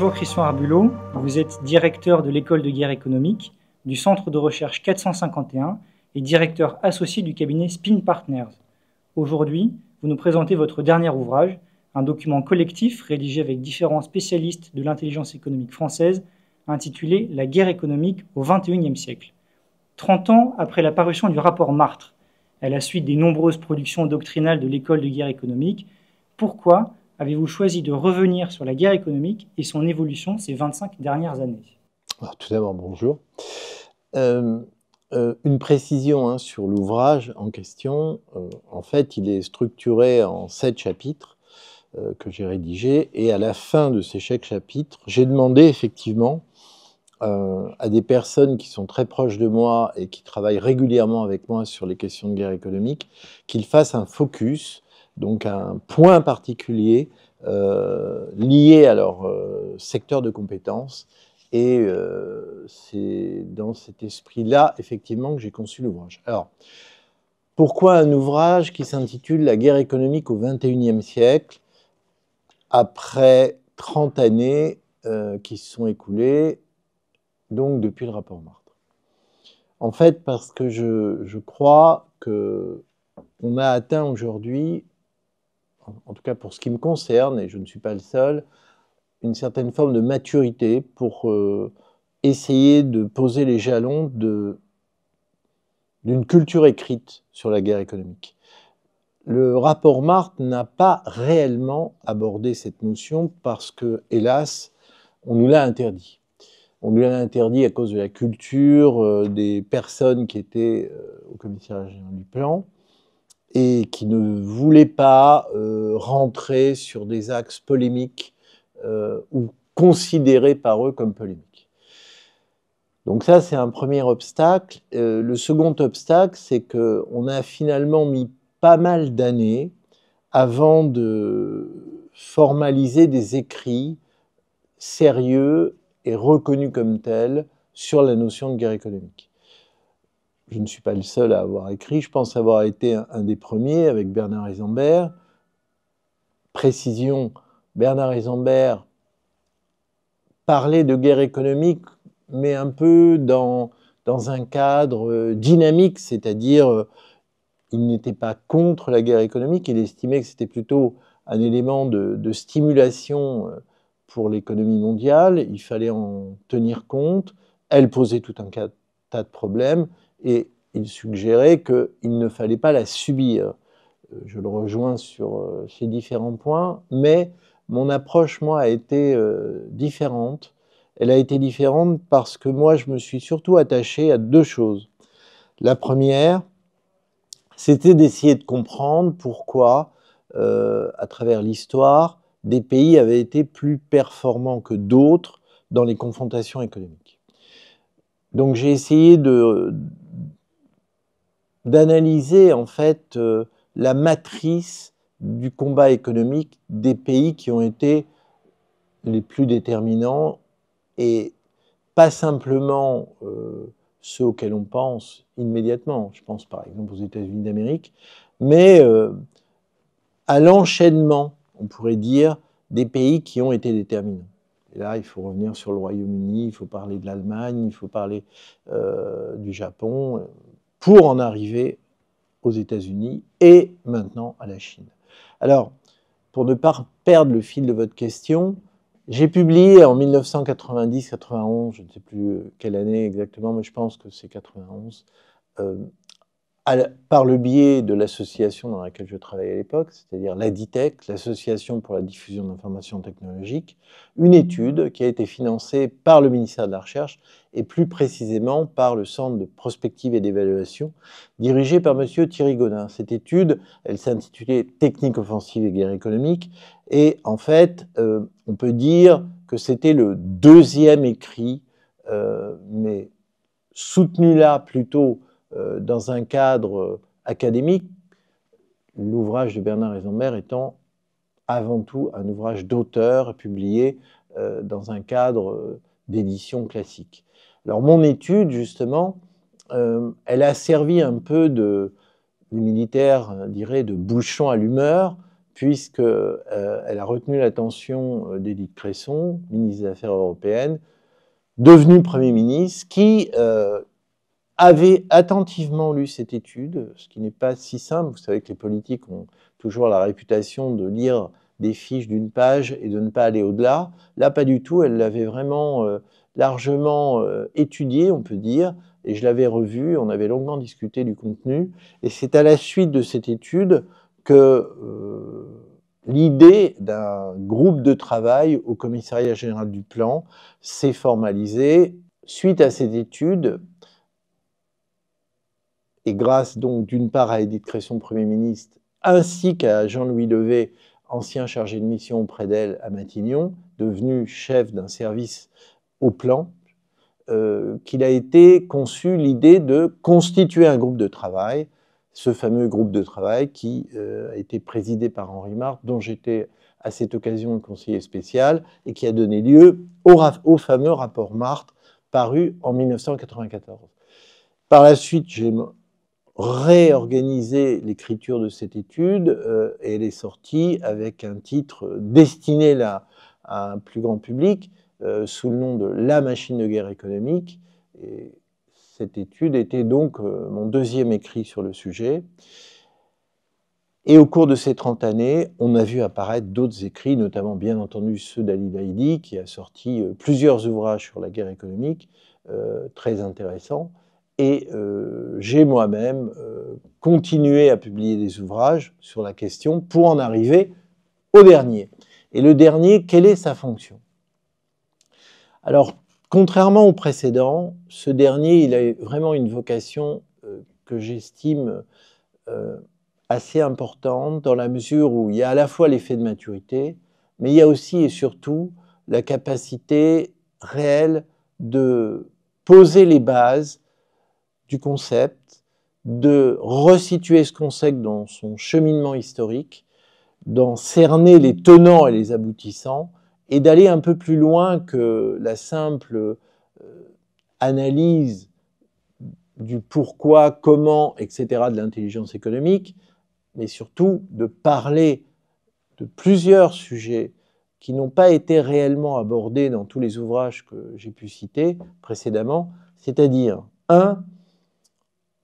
Bonjour Christian Arbulot, vous êtes directeur de l'école de guerre économique, du centre de recherche 451 et directeur associé du cabinet Spin Partners. Aujourd'hui, vous nous présentez votre dernier ouvrage, un document collectif rédigé avec différents spécialistes de l'intelligence économique française, intitulé La guerre économique au XXIe siècle. 30 ans après la parution du rapport Martre, à la suite des nombreuses productions doctrinales de l'école de guerre économique, pourquoi avez-vous choisi de revenir sur la guerre économique et son évolution ces 25 dernières années ah, Tout d'abord, bonjour. Euh, euh, une précision hein, sur l'ouvrage en question. Euh, en fait, il est structuré en sept chapitres que j'ai rédigés. Et à la fin de ces chaque chapitre, j'ai demandé effectivement à des personnes qui sont très proches de moi et qui travaillent régulièrement avec moi sur les questions de guerre économique, qu'ils fassent un focus donc un point particulier euh, lié à leur euh, secteur de compétence, Et euh, c'est dans cet esprit-là, effectivement, que j'ai conçu l'ouvrage. Alors, pourquoi un ouvrage qui s'intitule La guerre économique au XXIe siècle, après 30 années qui se sont écoulées, donc depuis le rapport Martre En fait, parce que je, je crois que on a atteint aujourd'hui en tout cas pour ce qui me concerne, et je ne suis pas le seul, une certaine forme de maturité pour euh, essayer de poser les jalons d'une culture écrite sur la guerre économique. Le rapport Marthe n'a pas réellement abordé cette notion parce que, hélas, on nous l'a interdit. On nous l'a interdit à cause de la culture, euh, des personnes qui étaient euh, au commissariat général du plan et qui ne voulait pas euh, rentrer sur des axes polémiques euh, ou considérés par eux comme polémiques. Donc ça, c'est un premier obstacle. Euh, le second obstacle, c'est qu'on a finalement mis pas mal d'années avant de formaliser des écrits sérieux et reconnus comme tels sur la notion de guerre économique je ne suis pas le seul à avoir écrit, je pense avoir été un, des premiers avec Bernard Isambert. Précision, Bernard Isambert parlait de guerre économique, mais un peu dans, dans un cadre euh, dynamique, c'est-à-dire euh, il n'était pas contre la guerre économique, il estimait que c'était plutôt un élément de stimulation euh, pour l'économie mondiale, il fallait en tenir compte, elle posait tout un tas de problèmes, et il suggérait qu'il ne fallait pas la subir. Euh, je le rejoins sur euh, ces différents points, mais mon approche, moi, a été euh, différente. Elle a été différente parce que moi, je me suis surtout attaché à deux choses. La première, c'était d'essayer de comprendre pourquoi, à travers l'histoire, des pays avaient été plus performants que d'autres dans les confrontations économiques. Donc j'ai essayé de, d'analyser en fait euh, la matrice du combat économique des pays qui ont été les plus déterminants et pas simplement euh, ceux auxquels on pense immédiatement, je pense par exemple aux États-Unis d'Amérique, mais euh, à l'enchaînement, on pourrait dire, des pays qui ont été déterminants. Et là, il faut revenir sur le Royaume-Uni, il faut parler de l'Allemagne, il faut parler du Japon pour en arriver aux États-Unis et maintenant à la Chine. Alors, pour ne pas perdre le fil de votre question, j'ai publié en 1990-91, je ne sais plus euh, quelle année exactement, mais je pense que c'est 91, par le biais de l'association dans laquelle je travaillais à l'époque, c'est-à-dire l'ADITEC, l'Association pour la diffusion d'informations technologiques, une étude qui a été financée par le ministère de la Recherche et plus précisément par le Centre de prospective et d'évaluation dirigé par M. Thierry Godin. Cette étude, elle s'intitulait Technique offensive et guerre économique et en fait, euh, on peut dire que c'était le deuxième écrit, euh, mais soutenu là plutôt euh, dans un cadre euh, académique, l'ouvrage de Bernard Raisonbert étant avant tout un ouvrage d'auteur publié euh, dans un cadre d'édition classique. Alors mon étude, justement, elle a servi un peu de, les militaires de bouchon à l'humeur, puisque elle a retenu l'attention d'Édith Cresson, ministre des Affaires européennes, devenu Premier ministre, qui, avait attentivement lu cette étude, ce qui n'est pas si simple. Vous savez que les politiques ont toujours la réputation de lire des fiches d'une page et de ne pas aller au-delà. Là, pas du tout. Elle l'avait vraiment euh, largement euh, étudiée, on peut dire, et je l'avais revue, On avait longuement discuté du contenu. Et c'est à la suite de cette étude que euh, l'idée d'un groupe de travail au commissariat général du plan s'est formalisée. Suite à cette étude, et grâce donc d'une part à Edith Cresson, Premier ministre, ainsi qu'à Jean-Louis Levet, ancien chargé de mission auprès d'elle à Matignon, devenu chef d'un service au plan, euh, qu'il a été conçu l'idée de constituer un groupe de travail, ce fameux groupe de travail qui euh, a été présidé par Henri Marthe, dont j'étais à cette occasion le conseiller spécial, et qui a donné lieu au, au fameux rapport Marthe paru en 1994. Par la suite, j'ai réorganiser l'écriture de cette étude euh, et elle est sortie avec un titre destiné à un plus grand public euh, sous le nom de La machine de guerre économique. Et cette étude était donc euh, mon deuxième écrit sur le sujet. Et au cours de ces 30 années, on a vu apparaître d'autres écrits, notamment bien entendu ceux d'Ali Daïdi, qui a sorti plusieurs ouvrages sur la guerre économique, très intéressants. Et euh, j'ai moi-même euh, continué à publier des ouvrages sur la question pour en arriver au dernier. Et le dernier, quelle est sa fonction Alors, contrairement au précédent, ce dernier, il a vraiment une vocation euh, que j'estime assez importante dans la mesure où il y a à la fois l'effet de maturité, mais il y a aussi et surtout la capacité réelle de poser les bases du concept, de resituer ce concept dans son cheminement historique, d'en cerner les tenants et les aboutissants, et d'aller un peu plus loin que la simple euh, analyse du pourquoi, comment, etc. de l'intelligence économique, mais surtout de parler de plusieurs sujets qui n'ont pas été réellement abordés dans tous les ouvrages que j'ai pu citer précédemment, c'est-à-dire, un,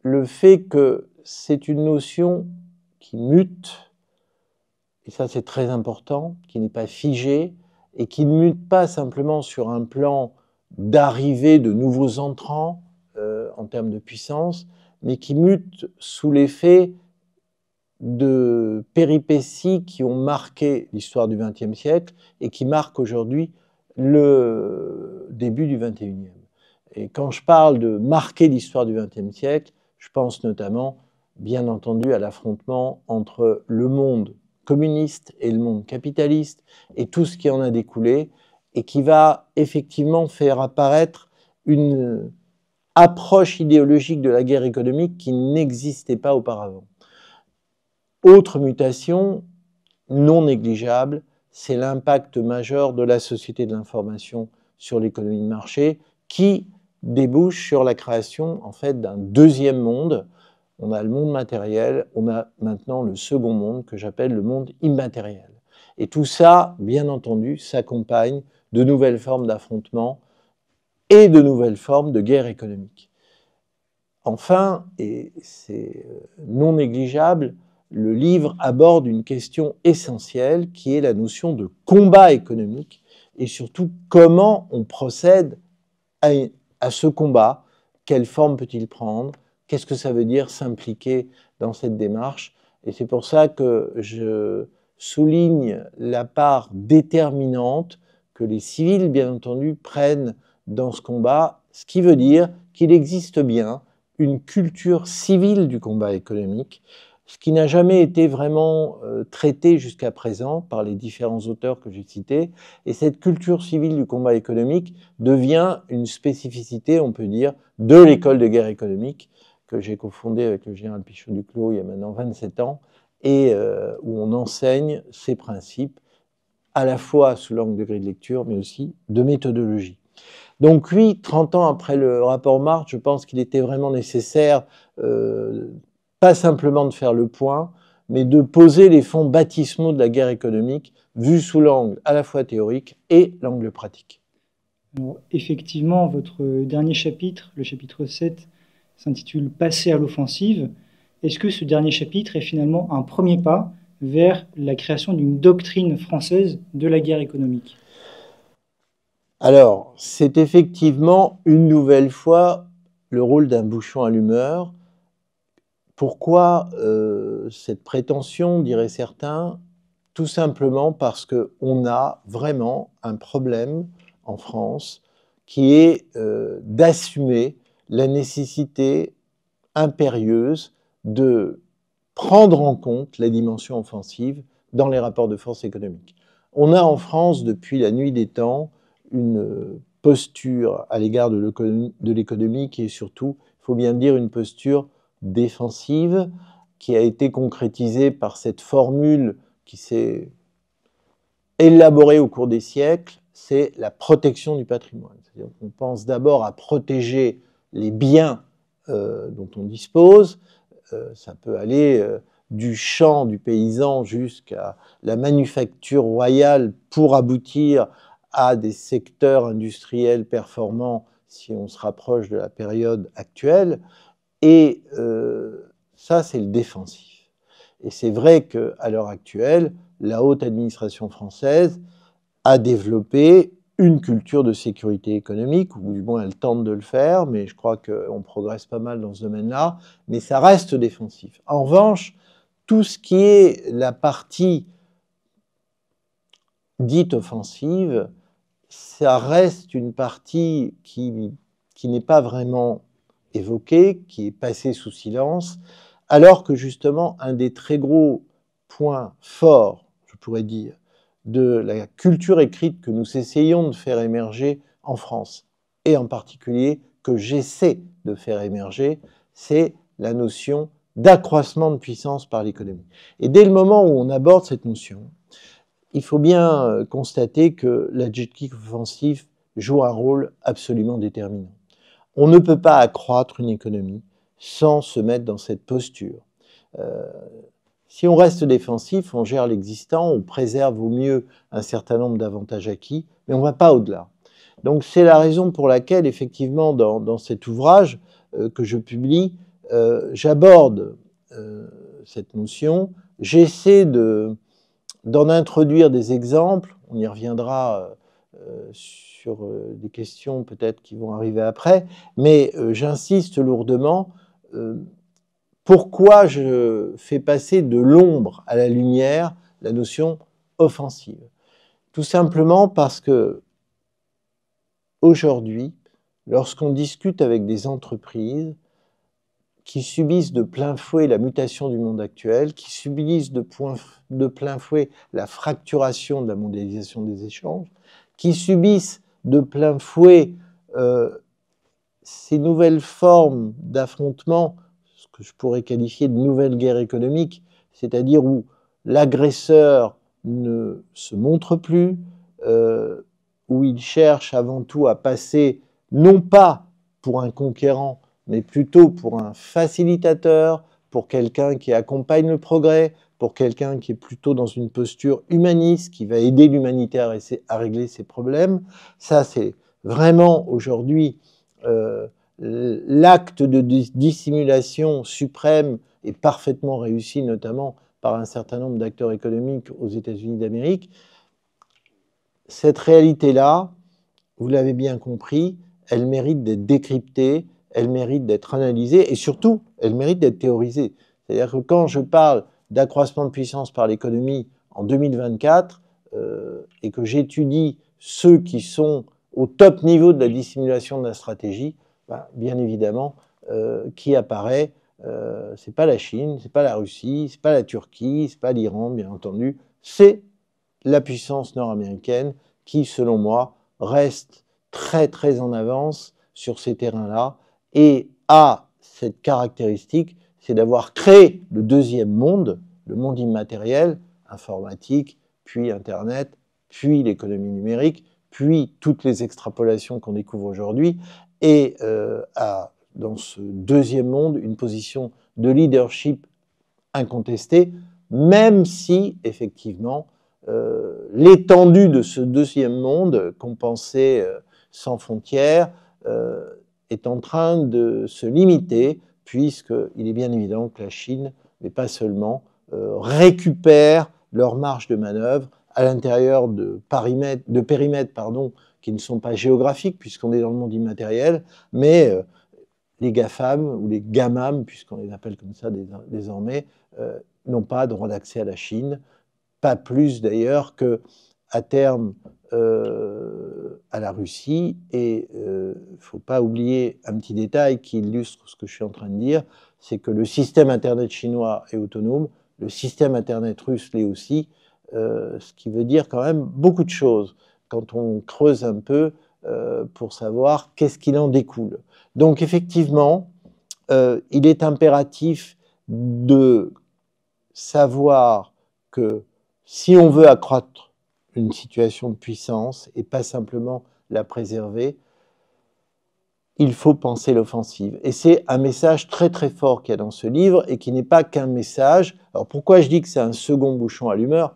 le fait que c'est une notion qui mute, et ça c'est très important, qui n'est pas figée, et qui ne mute pas simplement sur un plan d'arrivée de nouveaux entrants euh, en termes de puissance, mais qui mute sous l'effet de péripéties qui ont marqué l'histoire du XXe siècle et qui marquent aujourd'hui le début du XXIe. Et quand je parle de marquer l'histoire du XXe siècle, je pense notamment, bien entendu, à l'affrontement entre le monde communiste et le monde capitaliste et tout ce qui en a découlé et qui va effectivement faire apparaître une approche idéologique de la guerre économique qui n'existait pas auparavant. Autre mutation non négligeable, c'est l'impact majeur de la société de l'information sur l'économie de marché qui débouche sur la création en fait d'un deuxième monde. On a le monde matériel, on a maintenant le second monde que j'appelle le monde immatériel. Et tout ça, bien entendu, s'accompagne de nouvelles formes d'affrontement et de nouvelles formes de guerre économique. Enfin, et c'est euh, non négligeable, le livre aborde une question essentielle qui est la notion de combat économique et surtout comment on procède à à ce combat, quelle forme peut-il prendre Qu'est-ce que ça veut dire s'impliquer dans cette démarche Et c'est pour ça que je souligne la part déterminante que les civils, bien entendu, prennent dans ce combat, ce qui veut dire qu'il existe bien une culture civile du combat économique, ce qui n'a jamais été vraiment euh, traité jusqu'à présent par les différents auteurs que j'ai cités. Et cette culture civile du combat économique devient une spécificité, on peut dire, de l'école de guerre économique que j'ai cofondée avec le général Pichot Duclos il y a maintenant 27 ans, et euh, où on enseigne ces principes à la fois sous l'angle de grille de lecture, mais aussi de méthodologie. Donc oui, 30 ans après le rapport Marx, je pense qu'il était vraiment nécessaire euh, pas simplement de faire le point, mais de poser les fonds baptismaux de la guerre économique, vus sous l'angle à la fois théorique et l'angle pratique. effectivement, votre dernier chapitre, le chapitre 7, s'intitule Passer à l'offensive. Est-ce que ce dernier chapitre est finalement un premier pas vers la création d'une doctrine française de la guerre économique Alors, c'est effectivement une nouvelle fois le rôle d'un bouchon allumeur pourquoi euh, cette prétention, diraient certains Tout simplement parce qu'on a vraiment un problème en France qui est euh, d'assumer la nécessité impérieuse de prendre en compte la dimension offensive dans les rapports de force économique. On a en France, depuis la nuit des temps, une posture à l'égard de l'économie qui est surtout, il faut bien dire, une posture défensive qui a été concrétisée par cette formule qui s'est élaborée au cours des siècles, c'est la protection du patrimoine. C'est-à-dire qu'on pense d'abord à protéger les biens euh, dont on dispose. Euh, ça peut aller euh, du champ du paysan jusqu'à la manufacture royale pour aboutir à des secteurs industriels performants si on se rapproche de la période actuelle. Et euh, ça, c'est le défensif. Et c'est vrai qu'à l'heure actuelle, la haute administration française a développé une culture de sécurité économique, ou du moins elle tente de le faire, mais je crois qu'on progresse pas mal dans ce domaine-là, mais ça reste défensif. En revanche, tout ce qui est la partie dite offensive, ça reste une partie qui, qui n'est pas vraiment évoqué, qui est passé sous silence, alors que justement un des très gros points forts, je pourrais dire, de la culture écrite que nous essayons de faire émerger en France, et en particulier que j'essaie de faire émerger, c'est la notion d'accroissement de puissance par l'économie. Et dès le moment où on aborde cette notion, il faut bien euh, constater que jet-kick offensive joue un rôle absolument déterminant. On ne peut pas accroître une économie sans se mettre dans cette posture. Euh, si on reste défensif, on gère l'existant, on préserve au mieux un certain nombre d'avantages acquis, mais on ne va pas au-delà. Donc c'est la raison pour laquelle, effectivement, dans, cet ouvrage euh, que je publie, euh, j'aborde cette notion, j'essaie d'en introduire des exemples, on y reviendra euh, sur euh, des questions peut-être qui vont arriver après, mais euh, j'insiste lourdement, pourquoi je fais passer de l'ombre à la lumière la notion offensive Tout simplement parce que aujourd'hui, lorsqu'on discute avec des entreprises qui subissent de plein fouet la mutation du monde actuel, qui subissent de, de plein fouet la fracturation de la mondialisation des échanges, qui subissent de plein fouet euh, ces nouvelles formes d'affrontement, ce que je pourrais qualifier de nouvelle guerre économique, c'est-à-dire où l'agresseur ne se montre plus, euh, où il cherche avant tout à passer non pas pour un conquérant, mais plutôt pour un facilitateur, pour quelqu'un qui accompagne le progrès, pour quelqu'un qui est plutôt dans une posture humaniste, qui va aider l'humanité à, à, régler ses problèmes. Ça, c'est vraiment aujourd'hui euh, l'acte de dissimulation suprême et parfaitement réussi, notamment par un certain nombre d'acteurs économiques aux États-Unis d'Amérique. Cette réalité-là, vous l'avez bien compris, elle mérite d'être décryptée, elle mérite d'être analysée et surtout, elle mérite d'être théorisée. C'est-à-dire que quand je parle d'accroissement de puissance par l'économie en 2024 euh, et que j'étudie ceux qui sont au top niveau de la dissimulation de la stratégie, ben, bien évidemment, euh, qui apparaît, euh, c'est pas la Chine, c'est pas la Russie, c'est pas la Turquie, c'est pas l'Iran, bien entendu, c'est la puissance nord-américaine qui, selon moi, reste très très en avance sur ces terrains-là et a cette caractéristique c'est d'avoir créé le deuxième monde, le monde immatériel, informatique, puis Internet, puis l'économie numérique, puis toutes les extrapolations qu'on découvre aujourd'hui, et euh, a dans ce deuxième monde une position de leadership incontestée, même si effectivement euh, l'étendue de ce deuxième monde qu'on pensait euh, sans frontières est en train de se limiter puisqu'il est bien évident que la Chine, mais pas seulement, euh, récupère leur marge de manœuvre à l'intérieur de, périmètres pardon, qui ne sont pas géographiques, puisqu'on est dans le monde immatériel, mais euh, les GAFAM ou les GAMAM, puisqu'on les appelle comme ça désormais, euh, n'ont pas droit d'accès à la Chine, pas plus d'ailleurs que à terme à la Russie. Et il euh, ne faut pas oublier un petit détail qui illustre ce que je suis en train de dire, c'est que le système Internet chinois est autonome, le système Internet russe l'est aussi, euh, ce qui veut dire quand même beaucoup de choses quand on creuse un peu euh, pour savoir qu'est-ce qu'il en découle. Donc effectivement, il est impératif de savoir que si on veut accroître une situation de puissance et pas simplement la préserver, il faut penser l'offensive. Et c'est un message très très fort qu'il y a dans ce livre et qui n'est pas qu'un message. Alors pourquoi je dis que c'est un second bouchon allumeur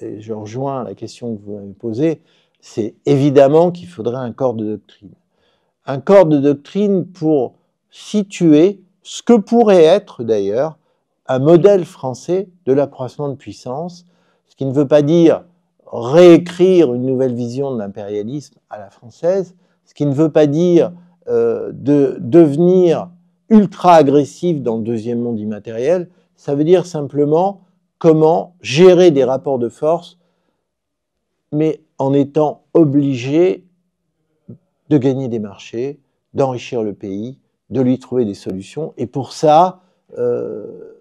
et Je rejoins la question que vous m'avez posée. C'est évidemment qu'il faudrait un corps de doctrine. Un corps de doctrine pour situer ce que pourrait être d'ailleurs un modèle français de l'accroissement de puissance, ce qui ne veut pas dire réécrire une nouvelle vision de l'impérialisme à la française, ce qui ne veut pas dire euh, de devenir ultra-agressif dans le deuxième monde immatériel, ça veut dire simplement comment gérer des rapports de force, mais en étant obligé de gagner des marchés, d'enrichir le pays, de lui trouver des solutions. Et pour ça, euh,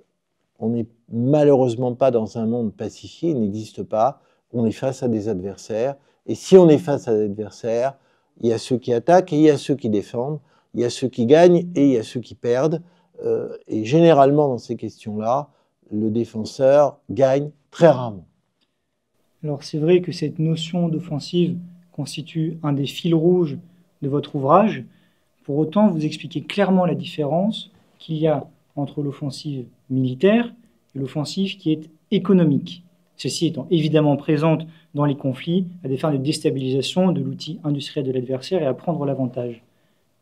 on n'est malheureusement pas dans un monde pacifié, il n'existe pas on est face à des adversaires. Et si on est face à des adversaires, il y a ceux qui attaquent et il y a ceux qui défendent, il y a ceux qui gagnent et il y a ceux qui perdent. Euh, et généralement, dans ces questions-là, le défenseur gagne très rarement. Alors c'est vrai que cette notion d'offensive constitue un des fils rouges de votre ouvrage. Pour autant, vous expliquez clairement la différence qu'il y a entre l'offensive militaire et l'offensive qui est économique ceci étant évidemment présente dans les conflits à des fins de déstabilisation de l'outil industriel de l'adversaire et à prendre l'avantage.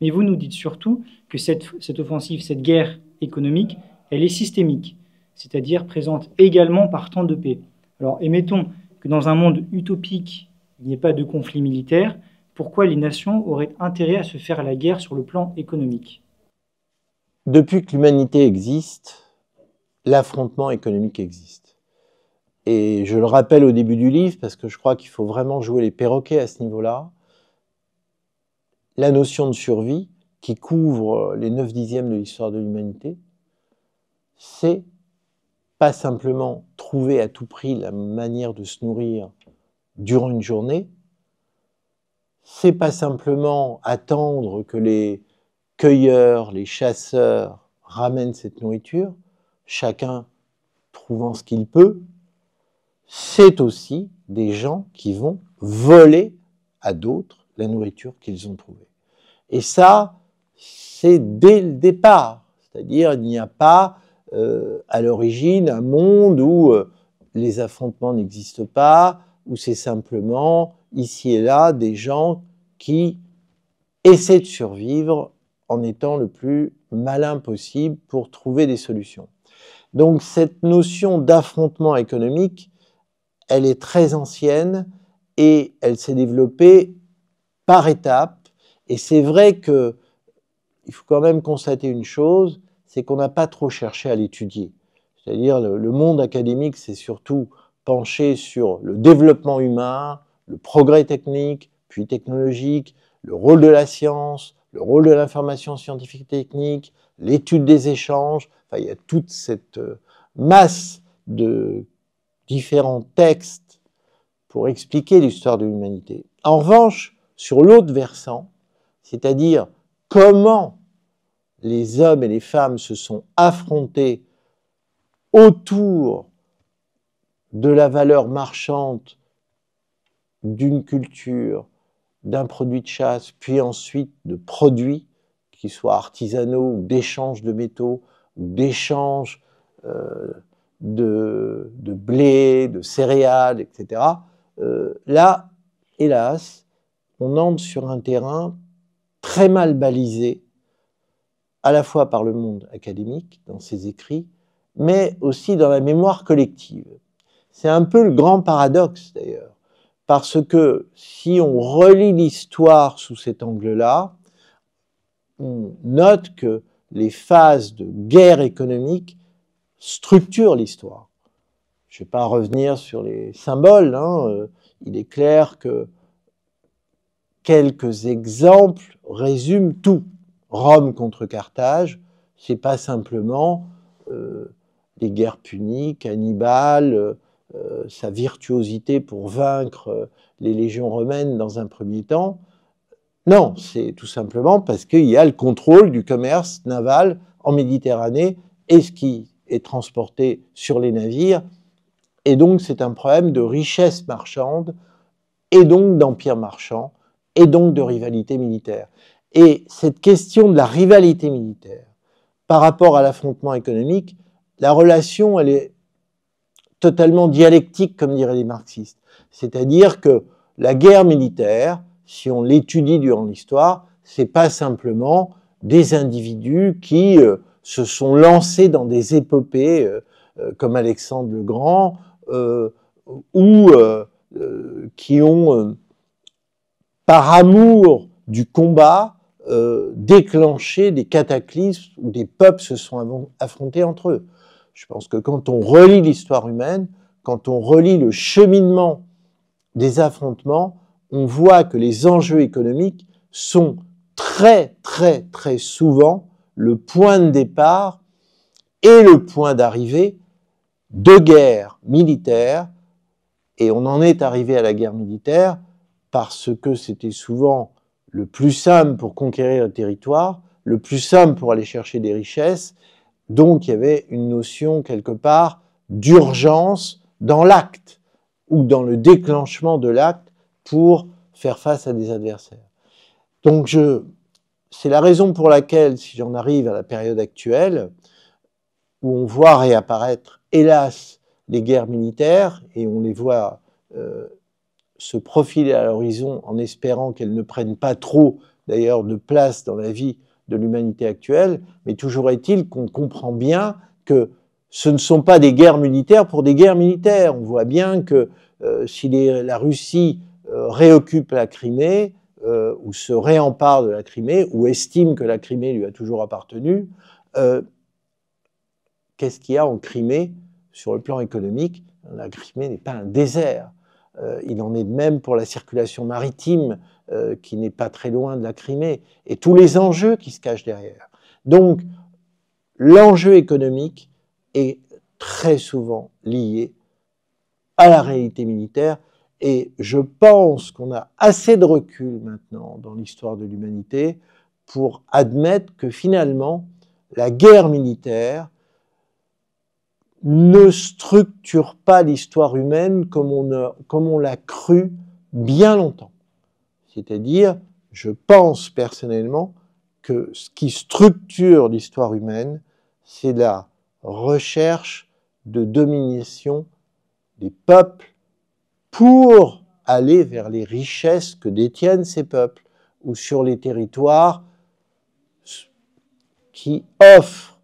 Mais vous nous dites surtout que cette, offensive, cette guerre économique, elle est systémique, c'est-à-dire présente également par temps de paix. Alors émettons que dans un monde utopique, il n'y ait pas de conflit militaire, pourquoi les nations auraient intérêt à se faire la guerre sur le plan économique Depuis que l'humanité existe, l'affrontement économique existe. Et je le rappelle au début du livre, parce que je crois qu'il faut vraiment jouer les perroquets à ce niveau-là. La notion de survie, qui couvre euh, les 9 dixièmes de l'histoire de l'humanité, c'est pas simplement trouver à tout prix la manière de se nourrir durant une journée, c'est pas simplement attendre que les cueilleurs, les chasseurs ramènent cette nourriture, chacun trouvant ce qu'il peut, c'est aussi des gens qui vont voler à d'autres la nourriture qu'ils ont trouvée. Et ça, c'est dès le départ. C'est-à-dire, il n'y a pas euh, à l'origine un monde où euh, les affrontements n'existent pas, où c'est simplement ici et là des gens qui essaient de survivre en étant le plus malin possible pour trouver des solutions. Donc cette notion d'affrontement économique, elle est très ancienne et elle s'est développée par étapes. Et c'est vrai que faut quand même constater une chose, c'est qu'on n'a pas trop cherché à l'étudier. C'est-à-dire le, le, monde académique s'est surtout penché sur le développement humain, le progrès technique, puis technologique, le rôle de la science, le rôle de l'information scientifique technique, l'étude des échanges. Enfin, il y a toute cette euh, masse de différents textes pour expliquer l'histoire de l'humanité. En revanche, sur l'autre versant, c'est-à-dire comment les hommes et les femmes se sont affrontés autour de la valeur marchande d'une culture, d'un produit de chasse, puis ensuite de produits, qui soient artisanaux ou d'échanges de métaux, ou d'échanges euh, de, blé, de céréales, etc. Euh, là, hélas, on entre sur un terrain très mal balisé, à la fois par le monde académique, dans ses écrits, mais aussi dans la mémoire collective. C'est un peu le grand paradoxe d'ailleurs, parce que si on relit l'histoire sous cet angle-là, on note que les phases de guerre économique structure l'histoire. Je ne vais pas revenir sur les symboles. Hein, euh, il est clair que quelques exemples résument tout. Rome contre Carthage, ce n'est pas simplement euh, les guerres puniques, Hannibal, euh, sa virtuosité pour vaincre les légions romaines dans un premier temps. Non, c'est tout simplement parce qu'il y a le contrôle du commerce naval en Méditerranée et ce qui est transporté sur les navires. Et donc, c'est un problème de richesse marchande, et donc d'empire marchand, et donc de rivalité militaire. Et cette question de la rivalité militaire par rapport à l'affrontement économique, la relation, elle est totalement dialectique, comme diraient les marxistes. C'est-à-dire que la guerre militaire, si on l'étudie durant l'histoire, c'est pas simplement des individus qui euh, se sont lancés dans des épopées euh, euh, comme Alexandre le Grand euh, ou qui ont, par amour du combat, déclenché des cataclysmes où des peuples se sont affrontés entre eux. Je pense que quand on relit l'histoire humaine, quand on relit le cheminement des affrontements, on voit que les enjeux économiques sont très, très, très souvent le point de départ et le point d'arrivée de guerre militaire, Et on en est arrivé à la guerre militaire parce que c'était souvent le plus simple pour conquérir le territoire, le plus simple pour aller chercher des richesses. Donc il y avait une notion quelque part d'urgence dans l'acte ou dans le déclenchement de l'acte pour faire face à des adversaires. Donc je c'est la raison pour laquelle, si j'en arrive à la période actuelle, où on voit réapparaître, hélas, les guerres militaires, et on les voit euh, se profiler à l'horizon en espérant qu'elles ne prennent pas trop, d'ailleurs, de place dans la vie de l'humanité actuelle, mais toujours est-il qu'on comprend bien que ce ne sont pas des guerres militaires pour des guerres militaires. On voit bien que euh, si la Russie euh, réoccupe la Crimée, euh, ou se réempare de la Crimée, ou estime que la Crimée lui a toujours appartenu, euh, qu'est-ce qu'il y a en Crimée sur le plan économique La Crimée n'est pas un désert. Euh, il en est de même pour la circulation maritime, qui n'est pas très loin de la Crimée, et tous les enjeux qui se cachent derrière. Donc, l'enjeu économique est très souvent lié à la réalité militaire, et je pense qu'on a assez de recul maintenant dans l'histoire de l'humanité pour admettre que finalement, la guerre militaire ne structure pas l'histoire humaine comme on, comme on l'a cru bien longtemps. C'est-à-dire, je pense personnellement que ce qui structure l'histoire humaine, c'est la recherche de domination des peuples pour aller vers les richesses que détiennent ces peuples ou sur les territoires qui offrent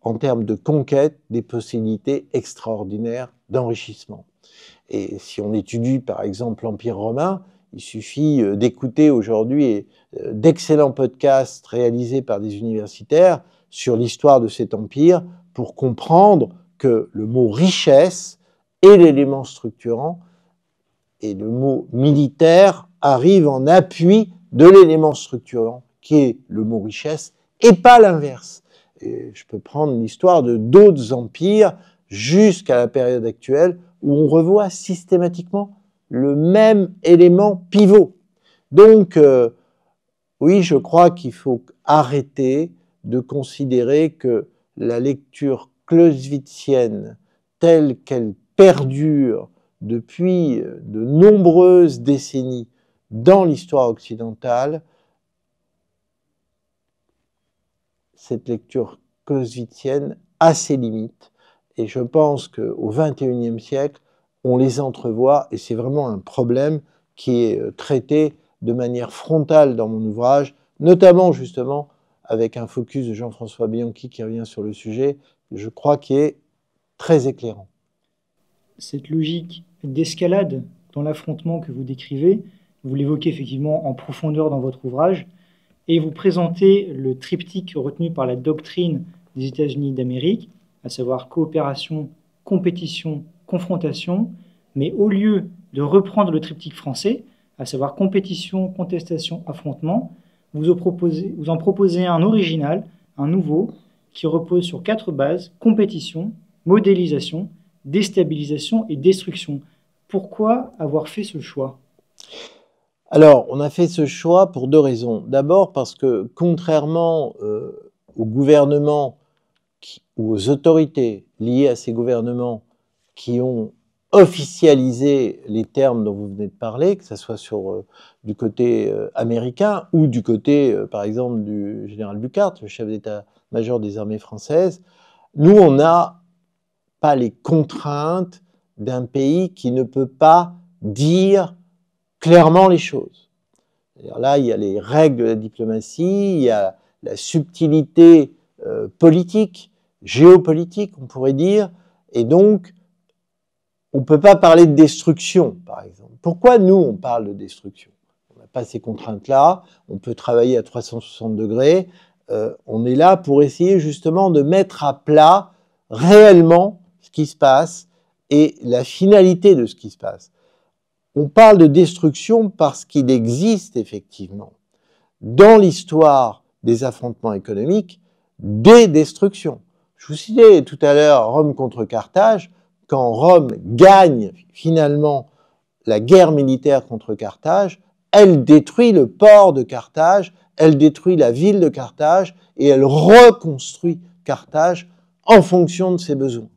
en termes de conquête des possibilités extraordinaires d'enrichissement. Et si on étudie par exemple l'Empire romain, il suffit euh, d'écouter aujourd'hui euh, d'excellents podcasts réalisés par des universitaires sur l'histoire de cet empire pour comprendre que le mot richesse est l'élément structurant et le mot militaire arrive en appui de l'élément structurant qui est le mot richesse et pas l'inverse. Je peux prendre l'histoire de d'autres empires jusqu'à la période actuelle où on revoit systématiquement le même élément pivot. Donc, euh, oui, je crois qu'il faut arrêter de considérer que la lecture clausewitzienne telle qu'elle perdure depuis euh, de nombreuses décennies dans l'histoire occidentale, cette lecture cosvitienne a ses limites. Et je pense qu'au XXIe siècle, on les entrevoit et c'est vraiment un problème qui est euh, traité de manière frontale dans mon ouvrage, notamment justement avec un focus de Jean-François Bianchi qui revient sur le sujet, je crois qu'il est très éclairant cette logique d'escalade dans l'affrontement que vous décrivez, vous l'évoquez effectivement en profondeur dans votre ouvrage, et vous présentez le triptyque retenu par la doctrine des États-Unis d'Amérique, à savoir coopération, compétition, confrontation, mais au lieu de reprendre le triptyque français, à savoir compétition, contestation, affrontement, vous en proposez, vous en proposez un original, un nouveau, qui repose sur quatre bases, compétition, modélisation, déstabilisation et destruction. Pourquoi avoir fait ce choix Alors, on a fait ce choix pour deux raisons. D'abord parce que contrairement euh, aux gouvernements ou aux autorités liées à ces gouvernements qui ont officialisé les termes dont vous venez de parler, que ce soit sur, euh, du côté euh, américain ou du côté, par exemple, du général Bucart, le chef d'état-major des armées françaises, nous, on a pas les contraintes d'un pays qui ne peut pas dire clairement les choses. Là, il y a les règles de la diplomatie, il y a la subtilité euh, politique, géopolitique, on pourrait dire, et donc on ne peut pas parler de destruction, par exemple. Pourquoi nous, on parle de destruction On n'a pas ces contraintes-là, on peut travailler à 360 degrés, euh, on est là pour essayer justement de mettre à plat réellement qui se passe et la finalité de ce qui se passe. On parle de destruction parce qu'il existe effectivement dans l'histoire des affrontements économiques des destructions. Je vous citais tout à l'heure Rome contre Carthage. Quand Rome gagne finalement la guerre militaire contre Carthage, elle détruit le port de Carthage, elle détruit la ville de Carthage et elle reconstruit Carthage en fonction de ses besoins.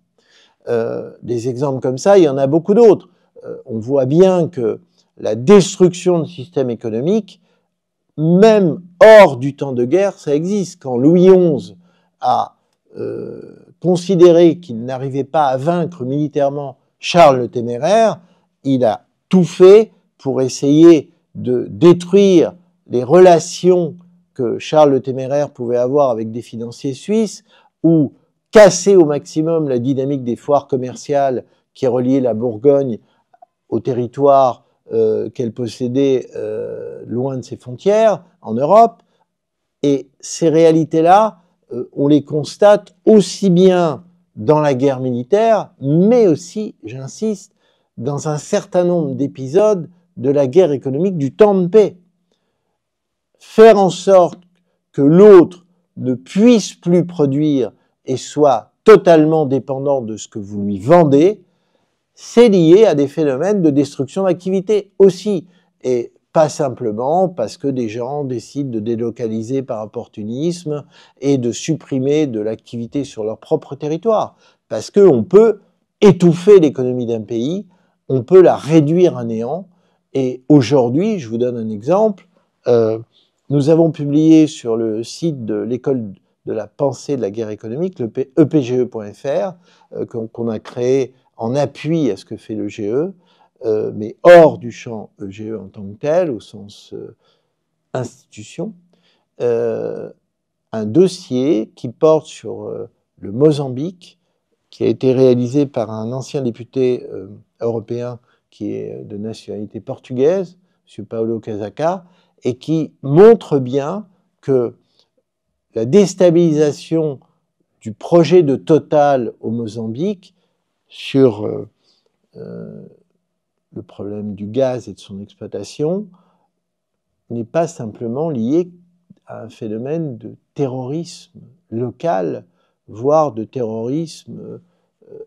Euh, des exemples comme ça, il y en a beaucoup d'autres. Euh, on voit bien que la destruction de systèmes économiques, même hors du temps de guerre, ça existe. Quand Louis XI a euh, considéré qu'il n'arrivait pas à vaincre militairement Charles le Téméraire, il a tout fait pour essayer de détruire les relations que Charles le Téméraire pouvait avoir avec des financiers suisses, ou casser au maximum la dynamique des foires commerciales qui reliait la Bourgogne au territoire euh, qu'elle possédait euh, loin de ses frontières, en Europe. Et ces réalités-là, euh, on les constate aussi bien dans la guerre militaire, mais aussi, j'insiste, dans un certain nombre d'épisodes de la guerre économique du temps de paix. Faire en sorte que l'autre ne puisse plus produire et soit totalement dépendant de ce que vous lui vendez, c'est lié à des phénomènes de destruction d'activité aussi. Et pas simplement parce que des gens décident de délocaliser par opportunisme et de supprimer de l'activité sur leur propre territoire. Parce qu'on peut étouffer l'économie d'un pays, on peut la réduire à néant. Et aujourd'hui, je vous donne un exemple, euh, nous avons publié sur le site de l'école de la pensée de la guerre économique, le EPGE.fr, euh, qu'on a créé en appui à ce que fait le GE, euh, mais hors du champ EGE e en tant que tel, au sens euh, institution, un dossier qui porte sur le Mozambique, qui a été réalisé par un ancien député européen qui est de nationalité portugaise, M. Paulo Casaca, et qui montre bien que la déstabilisation du projet de Total au Mozambique sur euh, euh, le problème du gaz et de son exploitation n'est pas simplement liée à un phénomène de terrorisme local, voire de terrorisme euh,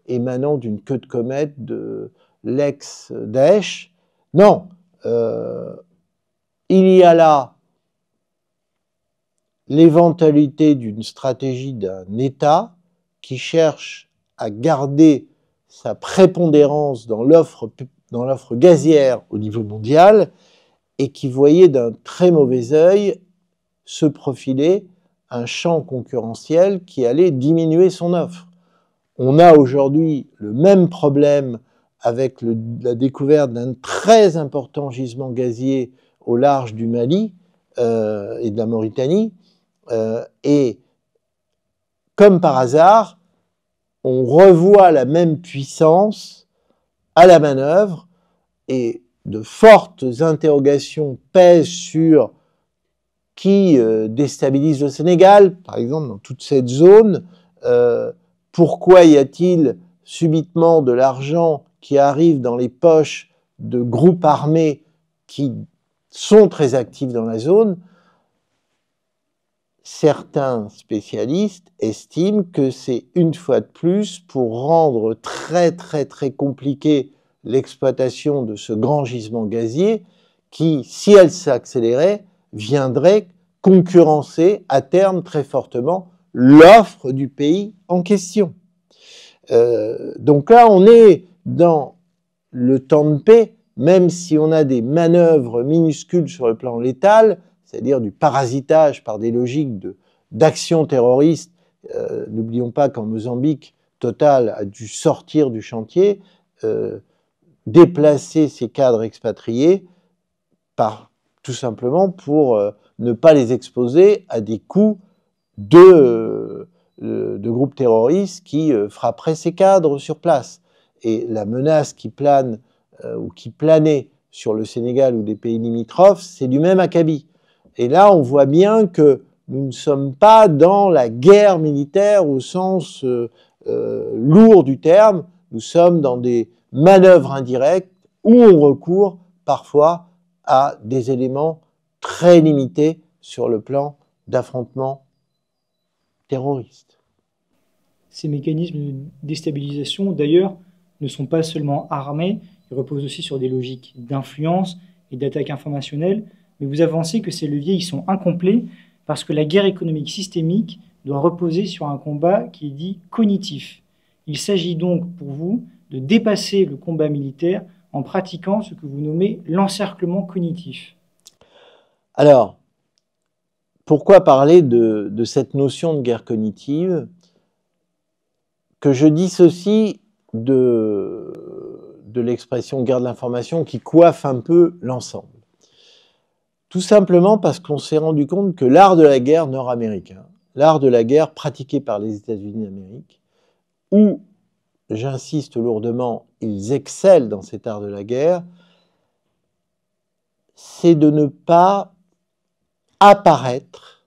émanant d'une queue de comète de l'ex-Daesh. Non, il y a là l'éventualité d'une stratégie d'un État qui cherche à garder sa prépondérance dans l'offre gazière au niveau mondial et qui voyait d'un très mauvais œil se profiler un champ concurrentiel qui allait diminuer son offre. On a aujourd'hui le même problème avec la découverte d'un très important gisement gazier au large du Mali euh, et de la Mauritanie, euh, et comme par hasard, on revoit la même puissance à la manœuvre et de fortes interrogations pèsent sur qui euh, déstabilise le Sénégal, par exemple dans toute cette zone. Euh, pourquoi y a-t-il subitement de l'argent qui arrive dans les poches de groupes armés qui sont très actifs dans la zone certains spécialistes estiment que c'est une fois de plus pour rendre très très très compliqué l'exploitation de ce grand gisement gazier qui, si elle s'accélérait, viendrait concurrencer à terme très fortement l'offre du pays en question. Euh, donc là, on est dans le temps de paix, même si on a des manœuvres minuscules sur le plan létal, c'est-à-dire du parasitage par des logiques d'action terroriste. Euh, n'oublions pas qu'en Mozambique, Total a dû sortir du chantier, euh, déplacer ses cadres expatriés par, tout simplement pour euh, ne pas les exposer à des coups de, groupes terroristes qui frapperaient ces cadres sur place. Et la menace qui plane ou qui planait sur le Sénégal ou des pays limitrophes, c'est du même acabit. Et là, on voit bien que nous ne sommes pas dans la guerre militaire au sens euh, euh, lourd du terme, nous sommes dans des manœuvres indirectes où on recourt parfois à des éléments très limités sur le plan d'affrontements terroristes. Ces mécanismes de déstabilisation, d'ailleurs, ne sont pas seulement armés, ils reposent aussi sur des logiques d'influence et d'attaque informationnelle mais vous avancez que ces leviers, ils sont incomplets parce que la guerre économique systémique doit reposer sur un combat qui est dit cognitif. Il s'agit donc pour vous de dépasser le combat militaire en pratiquant ce que vous nommez l'encerclement cognitif. Alors, pourquoi parler de, cette notion de guerre cognitive que je dissocie de, de l'expression guerre de l'information qui coiffe un peu l'ensemble tout simplement parce qu'on s'est rendu compte que l'art de la guerre nord-américain, l'art de la guerre pratiqué par les États-Unis d'Amérique, où, j'insiste lourdement, ils excellent dans cet art de la guerre, c'est de ne pas apparaître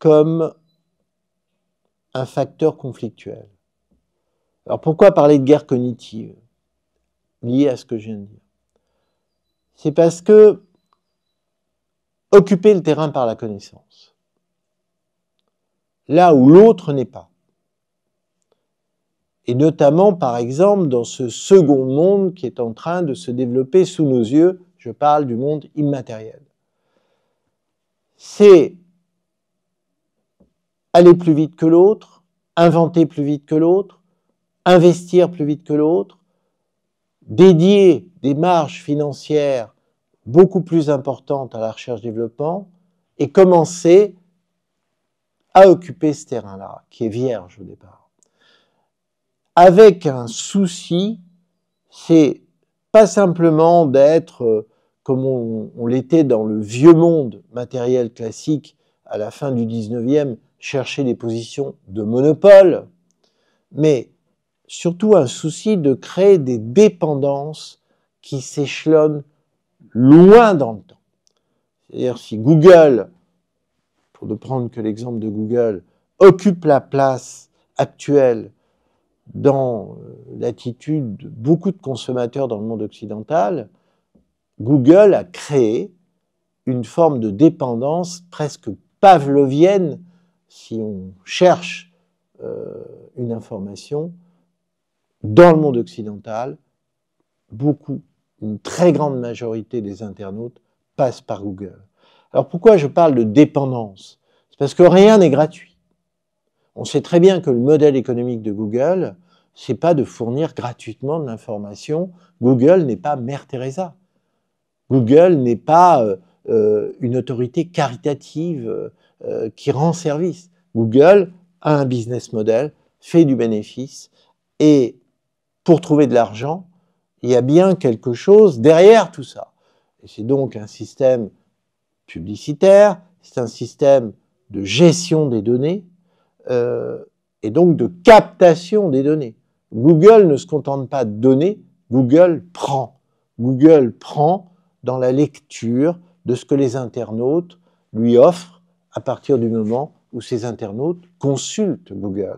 comme un facteur conflictuel. Alors pourquoi parler de guerre cognitive liée à ce que je viens de dire C'est parce que occuper le terrain par la connaissance, là où l'autre n'est pas. Et notamment, par exemple, dans ce second monde qui est en train de se développer sous nos yeux, je parle du monde immatériel. C'est aller plus vite que l'autre, inventer plus vite que l'autre, investir plus vite que l'autre, dédier des marges financières beaucoup plus importante à la recherche-développement et commencer à occuper ce terrain-là, qui est vierge au départ. Avec un souci, c'est pas simplement d'être euh, comme on, l'était dans le vieux monde matériel classique à la fin du 19e, chercher des positions de monopole, mais surtout un souci de créer des dépendances qui s'échelonnent loin dans le temps. C'est-à-dire si Google, pour ne prendre que l'exemple de Google, occupe la place actuelle dans euh, l'attitude de beaucoup de consommateurs dans le monde occidental, Google a créé une forme de dépendance presque pavlovienne si on cherche euh, une information dans le monde occidental, beaucoup une très grande majorité des internautes passent par Google. Alors pourquoi je parle de dépendance C'est parce que rien n'est gratuit. On sait très bien que le modèle économique de Google, c'est pas de fournir gratuitement de l'information. Google n'est pas Mère Teresa. Google n'est pas euh, euh, une autorité caritative euh, qui rend service. Google a un business model, fait du bénéfice et pour trouver de l'argent, il y a bien quelque chose derrière tout ça. Et c'est donc un système publicitaire, c'est un système de gestion des données euh, et donc de captation des données. Google ne se contente pas de données, Google prend. Google prend dans la lecture de ce que les internautes lui offrent à partir du moment où ces internautes consultent Google.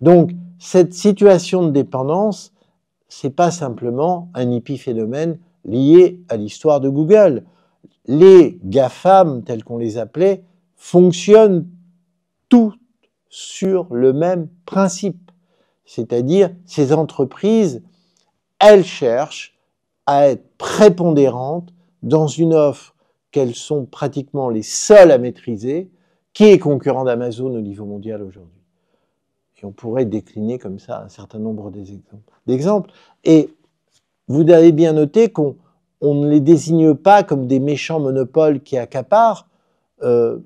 Donc cette situation de dépendance, c'est pas simplement un phénomène lié à l'histoire de Google. Les GAFAM, tels qu'on les appelait, fonctionnent toutes sur le même principe. C'est-à-dire, ces entreprises, elles cherchent à être prépondérantes dans une offre qu'elles sont pratiquement les seules à maîtriser, qui est concurrent d'Amazon au niveau mondial aujourd'hui on pourrait décliner comme ça un certain nombre d'exemples. Et vous avez bien noté qu'on ne les désigne pas comme des méchants monopoles qui accaparent, euh,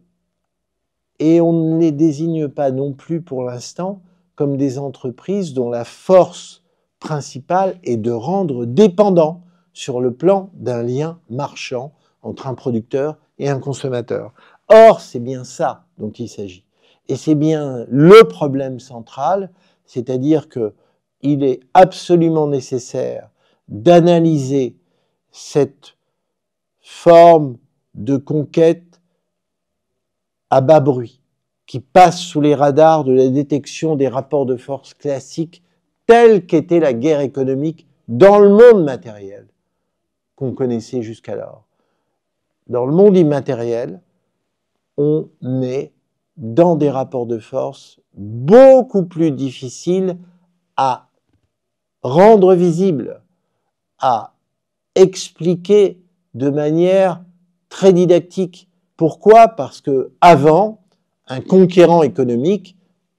et on ne les désigne pas non plus pour l'instant comme des entreprises dont la force principale est de rendre dépendant sur le plan d'un lien marchand entre un producteur et un consommateur. Or, c'est bien ça dont il s'agit. Et c'est bien le problème central, c'est-à-dire que il est absolument nécessaire d'analyser cette forme de conquête à bas bruit qui passe sous les radars de la détection des rapports de force classiques tels qu'était la guerre économique dans le monde matériel qu'on connaissait jusqu'alors. Dans le monde immatériel, on est dans des rapports de force beaucoup plus difficiles à rendre visibles, à expliquer de manière très didactique. Pourquoi Parce que avant, un conquérant économique,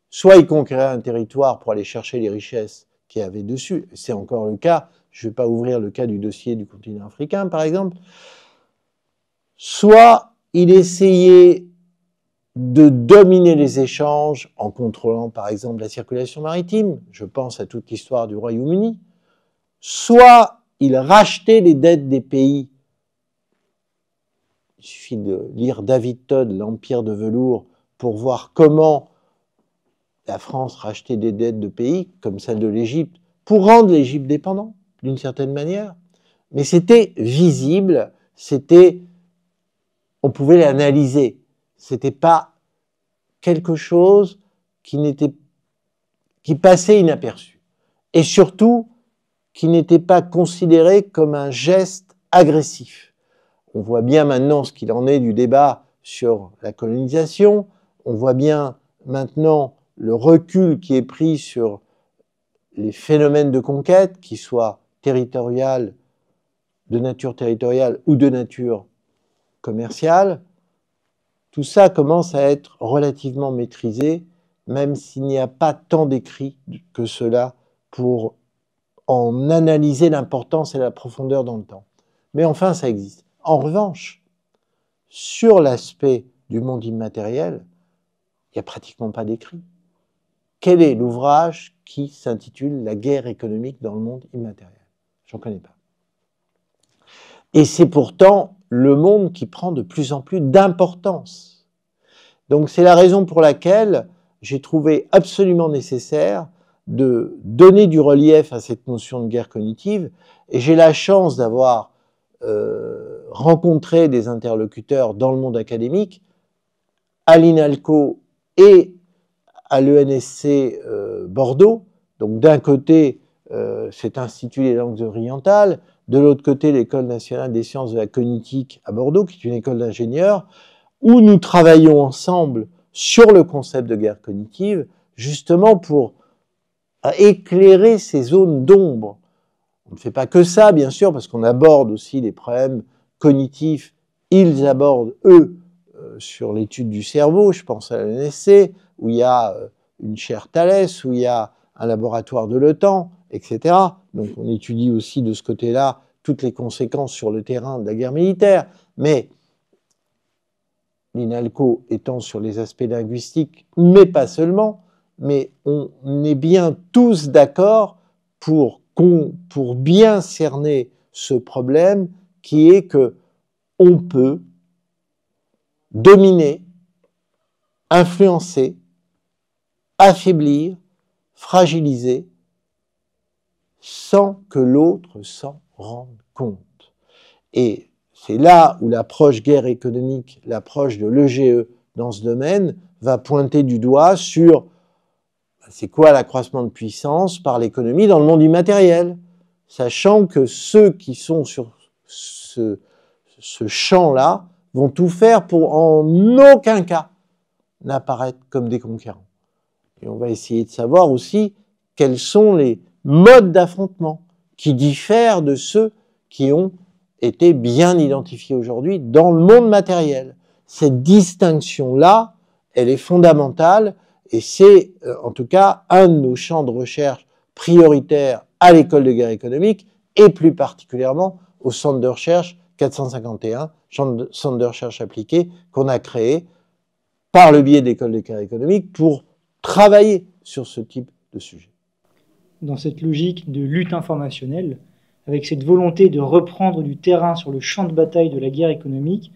soit il conquérait un territoire pour aller chercher les richesses qu'il y avait dessus, c'est encore le cas, je ne vais pas ouvrir le cas du dossier du continent africain par exemple, soit il essayait de dominer les échanges en contrôlant par exemple la circulation maritime, je pense à toute l'histoire du Royaume-Uni, soit il rachetait les dettes des pays. Il suffit de lire David Todd, L'Empire de velours, pour voir comment la France rachetait des dettes de pays, comme celle de l'Égypte, pour rendre l'Égypte dépendante, d'une certaine manière. Mais c'était visible, c'était... On pouvait l'analyser n'était pas quelque chose qui passait inaperçu et surtout qui n'était pas considéré comme un geste agressif. On voit bien maintenant ce qu'il en est du débat sur la colonisation, on voit bien maintenant le recul qui est pris sur les phénomènes de conquête, qu'ils soient territoriales, de nature territoriale ou de nature commerciale, tout ça commence à être relativement maîtrisé, même s'il n'y a pas tant d'écrits que cela pour en analyser l'importance et la profondeur dans le temps. Mais enfin, ça existe. En revanche, sur l'aspect du monde immatériel, il n'y a pratiquement pas d'écrit. Quel est l'ouvrage qui s'intitule La guerre économique dans le monde immatériel J'en connais pas. Et c'est pourtant le monde qui prend de plus en plus d'importance. Donc c'est la raison pour laquelle j'ai trouvé absolument nécessaire de donner du relief à cette notion de guerre cognitive, et j'ai la chance d'avoir euh, rencontré des interlocuteurs dans le monde académique, à l'INALCO et à l'ENSC euh, Bordeaux, donc d'un côté euh, cet institut des langues orientales, de l'autre côté l'École nationale des sciences de la cognitique à Bordeaux, qui est une école d'ingénieurs, où nous travaillons ensemble sur le concept de guerre cognitive, justement pour éclairer ces zones d'ombre. On ne fait pas que ça, bien sûr, parce qu'on aborde aussi les problèmes cognitifs. Ils abordent, eux, euh, sur l'étude du cerveau, je pense à l'ANSC, où il y a euh, une chaire Thalès, où il y a un laboratoire de l'OTAN, etc. Donc on étudie aussi de ce côté-là toutes les conséquences sur le terrain de la guerre militaire. Mais l'INALCO étant sur les aspects linguistiques, mais pas seulement, mais on est bien tous d'accord pour, bien cerner ce problème qui est que on peut dominer, influencer, affaiblir, fragiliser sans que l'autre s'en rende compte. Et c'est là où l'approche guerre économique, l'approche de l'EGE dans ce domaine, va pointer du doigt sur ben, c'est quoi l'accroissement de puissance par l'économie dans le monde immatériel, sachant que ceux qui sont sur ce, ce champ-là vont tout faire pour en aucun cas n'apparaître comme des conquérants. Et on va essayer de savoir aussi quels sont les mode d'affrontement qui diffère de ceux qui ont été bien identifiés aujourd'hui dans le monde matériel. Cette distinction-là, elle est fondamentale et c'est euh, en tout cas un de nos champs de recherche prioritaires à l'école de guerre économique et plus particulièrement au centre de recherche 451, centre de recherche appliqué qu'on a créé par le biais l'école de guerre économique pour travailler sur ce type de sujet dans cette logique de lutte informationnelle, avec cette volonté de reprendre du terrain sur le champ de bataille de la guerre économique,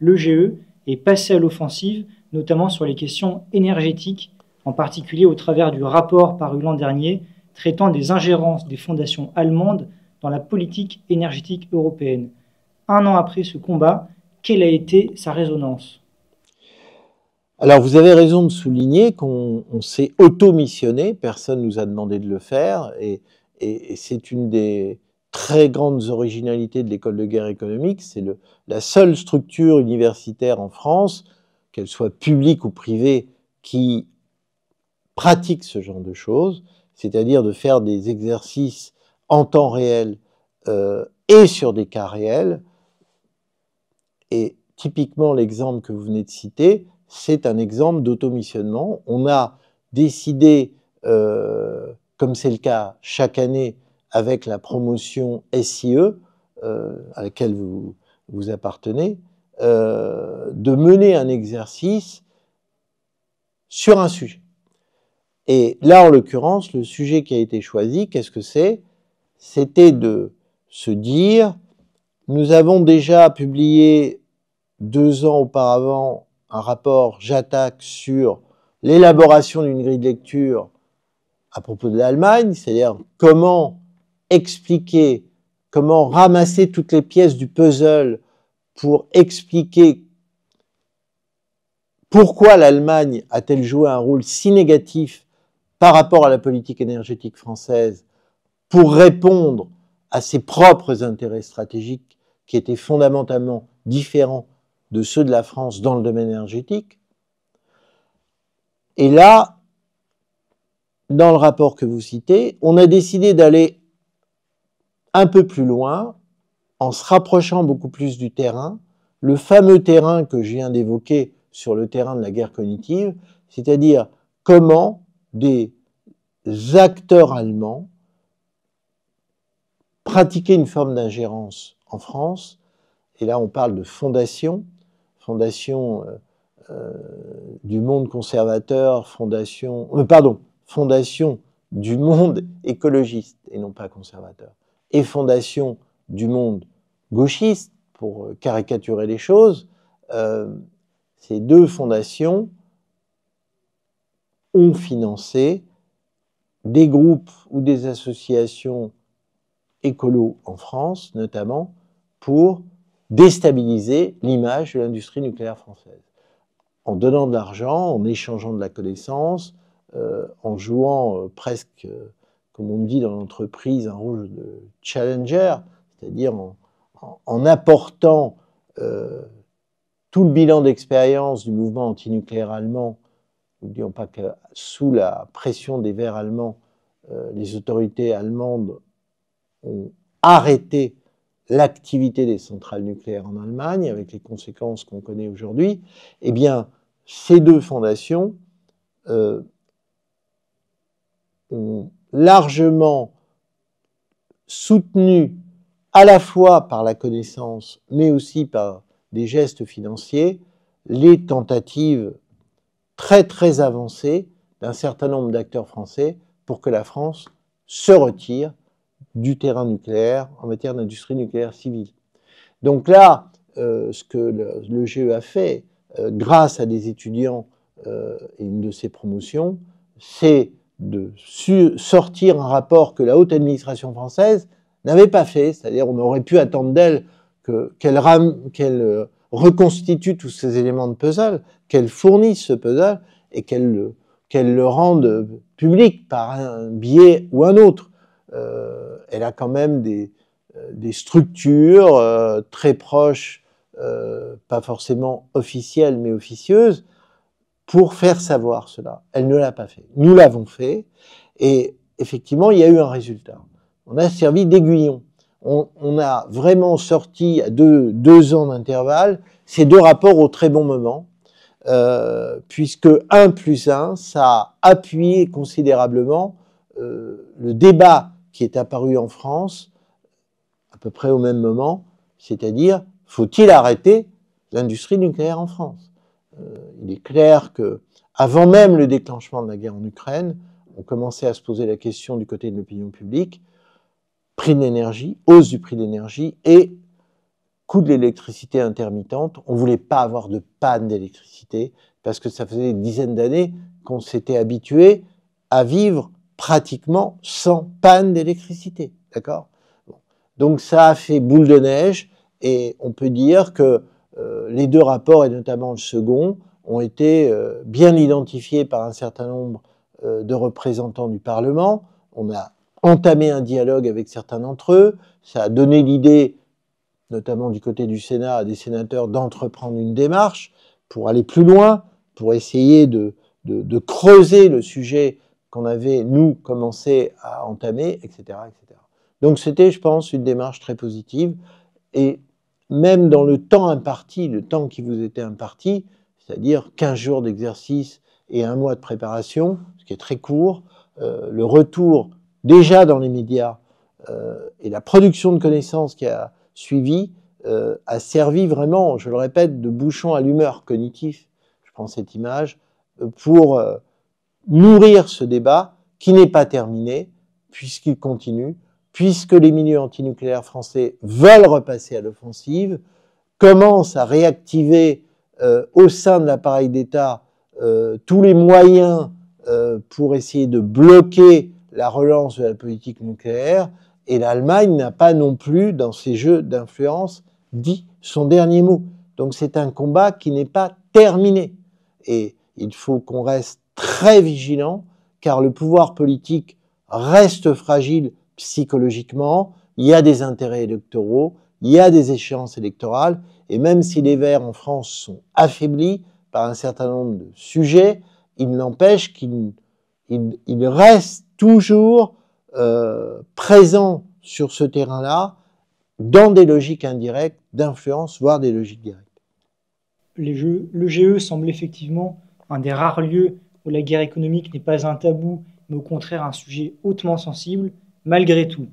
l'EGE est passé à l'offensive, notamment sur les questions énergétiques, en particulier au travers du rapport paru l'an dernier traitant des ingérences des fondations allemandes dans la politique énergétique européenne. Un an après ce combat, quelle a été sa résonance alors, vous avez raison de souligner qu'on s'est auto-missionné, personne ne nous a demandé de le faire, et, c'est une des très grandes originalités de l'école de guerre économique. C'est la seule structure universitaire en France, qu'elle soit publique ou privée, qui pratique ce genre de choses, c'est-à-dire de faire des exercices en temps réel euh, et sur des cas réels. Et typiquement, l'exemple que vous venez de citer, c'est un exemple d'automissionnement. On a décidé, euh, comme c'est le cas chaque année avec la promotion SIE, euh, à laquelle vous, vous appartenez, euh, de mener un exercice sur un sujet. Et là, en l'occurrence, le sujet qui a été choisi, qu'est-ce que c'est C'était de se dire, nous avons déjà publié deux ans auparavant un rapport j'attaque sur l'élaboration d'une grille de lecture à propos de l'Allemagne, c'est-à-dire comment expliquer, comment ramasser toutes les pièces du puzzle pour expliquer pourquoi l'Allemagne a-t-elle joué un rôle si négatif par rapport à la politique énergétique française pour répondre à ses propres intérêts stratégiques qui étaient fondamentalement différents de ceux de la France dans le domaine énergétique. Et là, dans le rapport que vous citez, on a décidé d'aller un peu plus loin, en se rapprochant beaucoup plus du terrain, le fameux terrain que je viens d'évoquer sur le terrain de la guerre cognitive, c'est-à-dire comment des acteurs allemands pratiquaient une forme d'ingérence en France, et là on parle de fondation, fondation euh, euh, du monde conservateur, fondation, euh, pardon, fondation du monde écologiste et non pas conservateur, et fondation du monde gauchiste, pour caricaturer les choses, ces deux fondations ont financé des groupes ou des associations écolos en France, notamment, pour déstabiliser l'image de l'industrie nucléaire française. En donnant de l'argent, en échangeant de la connaissance, euh, en jouant euh, presque, euh, comme on dit dans l'entreprise, un rôle de challenger, c'est-à-dire en, apportant tout le bilan d'expérience du mouvement antinucléaire allemand. N'oublions pas que sous la pression des Verts allemands, les autorités allemandes ont arrêté l'activité des centrales nucléaires en Allemagne, avec les conséquences qu'on connaît aujourd'hui, eh bien, ces deux fondations euh, ont largement soutenu à la fois par la connaissance, mais aussi par des gestes financiers, les tentatives très très avancées d'un certain nombre d'acteurs français pour que la France se retire du terrain nucléaire en matière d'industrie nucléaire civile. Donc là, euh, ce que le, GE e a fait, euh, grâce à des étudiants euh, et une de ses promotions, c'est de sortir un rapport que la haute administration française n'avait pas fait, c'est-à-dire on aurait pu attendre d'elle qu'elle reconstitue tous ces éléments de puzzle, qu'elle fournisse ce puzzle et qu'elle le rende public par un biais ou un autre elle a quand même des, euh, structures euh, très proches, euh, pas forcément officielles, mais officieuses, pour faire savoir cela. Elle ne l'a pas fait. Nous l'avons fait, et effectivement, il y a eu un résultat. On a servi d'aiguillon. On, a vraiment sorti à deux, ans d'intervalle ces deux rapports au très bon moment, puisque 1 plus 1, ça a appuyé considérablement le débat qui est apparu en France à peu près au même moment, c'est-à-dire faut-il arrêter l'industrie nucléaire en France euh, Il est clair que avant même le déclenchement de la guerre en Ukraine, on commençait à se poser la question du côté de l'opinion publique prix de l'énergie, hausse du prix de l'énergie et coût de l'électricité intermittente. On ne voulait pas avoir de panne d'électricité parce que ça faisait des dizaines d'années qu'on s'était habitué à vivre pratiquement sans panne d'électricité. D'accord Donc ça a fait boule de neige et on peut dire que euh, les deux rapports, et notamment le second, ont été euh, bien identifiés par un certain nombre euh, de représentants du Parlement. On a entamé un dialogue avec certains d'entre eux. Ça a donné l'idée, notamment du côté du Sénat, à des sénateurs d'entreprendre une démarche pour aller plus loin, pour essayer de creuser le sujet qu'on avait, nous, commencé à entamer, etc. etc. Donc c'était, je pense, une démarche très positive. Et même dans le temps imparti, le temps qui vous était imparti, c'est-à-dire 15 jours d'exercice et un mois de préparation, ce qui est très court, euh, le retour déjà dans les médias euh, et la production de connaissances qui a suivi euh, a servi vraiment, je le répète, de bouchon à l'humeur cognitif, je prends cette image, pour nourrir ce débat qui n'est pas terminé, puisqu'il continue, puisque les milieux antinucléaires français veulent repasser à l'offensive, commencent à réactiver euh, au sein de l'appareil d'État euh, tous les moyens euh, pour essayer de bloquer la relance de la politique nucléaire, et l'Allemagne n'a pas non plus, dans ses jeux d'influence, dit son dernier mot. Donc c'est un combat qui n'est pas terminé. Et il faut qu'on reste très vigilant, car le pouvoir politique reste fragile psychologiquement, il y a des intérêts électoraux, il y a des échéances électorales, et même si les Verts en France sont affaiblis par un certain nombre de sujets, il n'empêche qu'ils restent toujours euh, présents sur ce terrain-là, dans des logiques indirectes d'influence, voire des logiques directes. le GE semble effectivement un des rares lieux où la guerre économique n'est pas un tabou, mais au contraire un sujet hautement sensible, malgré tout.